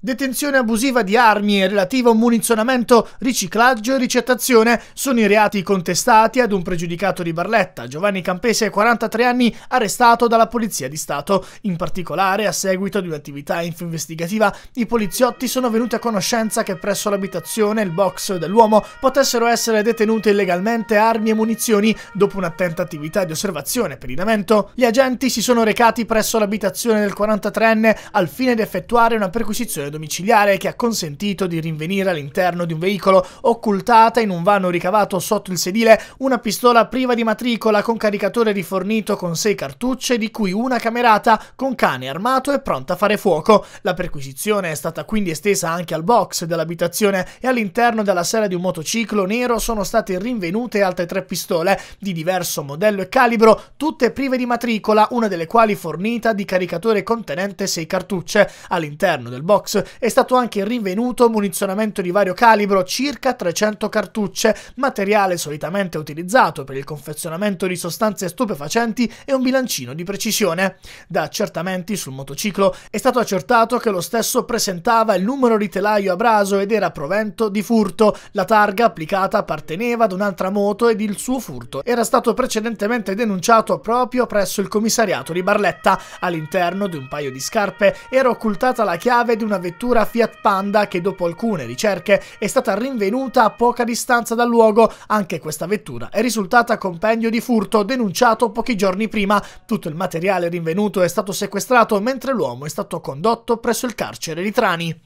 Detenzione abusiva di armi e relativo munizionamento, riciclaggio e ricettazione sono i reati contestati ad un pregiudicato di Barletta, Giovanni Campese, 43 anni, arrestato dalla Polizia di Stato. In particolare, a seguito di un'attività investigativa, i poliziotti sono venuti a conoscenza che presso l'abitazione, il box dell'uomo, potessero essere detenute illegalmente armi e munizioni dopo un'attenta attività di osservazione e perinamento, Gli agenti si sono recati presso l'abitazione del 43enne al fine di effettuare una perquisizione eh, domiciliare che ha consentito di rinvenire all'interno di un veicolo occultata in un vano ricavato sotto il sedile una pistola priva di matricola con caricatore rifornito con sei cartucce di cui una camerata con cane armato e pronta a fare fuoco. La perquisizione è stata quindi estesa anche al box dell'abitazione e all'interno della sala di un motociclo nero sono state rinvenute altre tre pistole di diverso modello e calibro, tutte prive di matricola, una delle quali fornita di caricatore contenente sei cartucce. All'interno del box è stato anche rinvenuto munizionamento di vario calibro, circa 300 cartucce, materiale solitamente utilizzato per il confezionamento di sostanze stupefacenti e un bilancino di precisione. Da accertamenti sul motociclo è stato accertato che lo stesso presentava il numero di telaio a braso ed era provento di furto. La targa applicata apparteneva ad un'altra moto ed il suo furto era stato precedentemente denunciato proprio presso il commissariato di Barletta. All'interno di un paio di scarpe era occultata la chiave di una vettura vettura Fiat Panda che dopo alcune ricerche è stata rinvenuta a poca distanza dal luogo. Anche questa vettura è risultata compendio di furto denunciato pochi giorni prima. Tutto il materiale rinvenuto è stato sequestrato mentre l'uomo è stato condotto presso il carcere di Trani.